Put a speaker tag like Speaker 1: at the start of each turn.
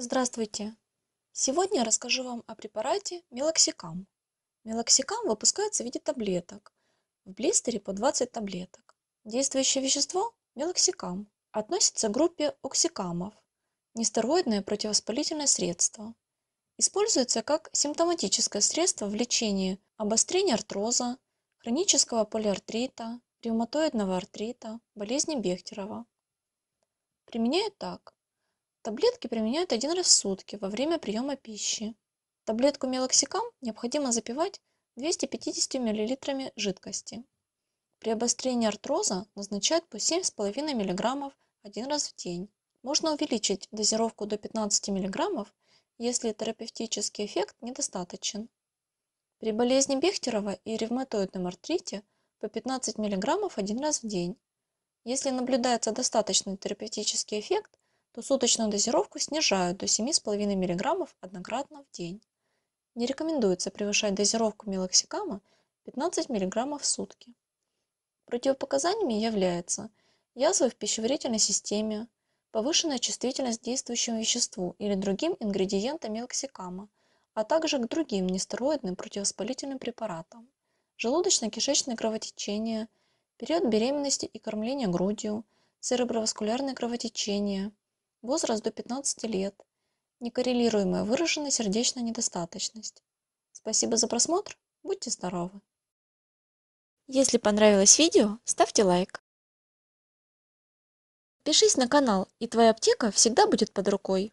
Speaker 1: Здравствуйте! Сегодня я расскажу вам о препарате мелоксикам. Мелоксикам выпускается в виде таблеток, в блистере по 20 таблеток. Действующее вещество – мелоксикам, относится к группе оксикамов, нестероидное противовоспалительное средство. Используется как симптоматическое средство в лечении обострения артроза, хронического полиартрита, ревматоидного артрита, болезни Бехтерова. Применяют так – Таблетки применяют один раз в сутки во время приема пищи. Таблетку мелоксикам необходимо запивать 250 мл жидкости. При обострении артроза назначают по 7,5 мг один раз в день. Можно увеличить дозировку до 15 мг, если терапевтический эффект недостаточен. При болезни Бехтерова и ревматоидном артрите по 15 мг один раз в день. Если наблюдается достаточный терапевтический эффект – то суточную дозировку снижают до 7,5 мг однократно в день. Не рекомендуется превышать дозировку мелоксикама 15 мг в сутки. Противопоказаниями является язвы в пищеварительной системе, повышенная чувствительность к действующему веществу или другим ингредиентам мелоксикама, а также к другим нестероидным противовоспалительным препаратам, желудочно-кишечное кровотечение, период беременности и кормления грудью, цереброваскулярное кровотечение, возраст до 15 лет, некоррелируемая выраженная сердечная недостаточность. Спасибо за просмотр, будьте здоровы! Если понравилось видео, ставьте лайк. Пишись на канал, и твоя аптека всегда будет под рукой.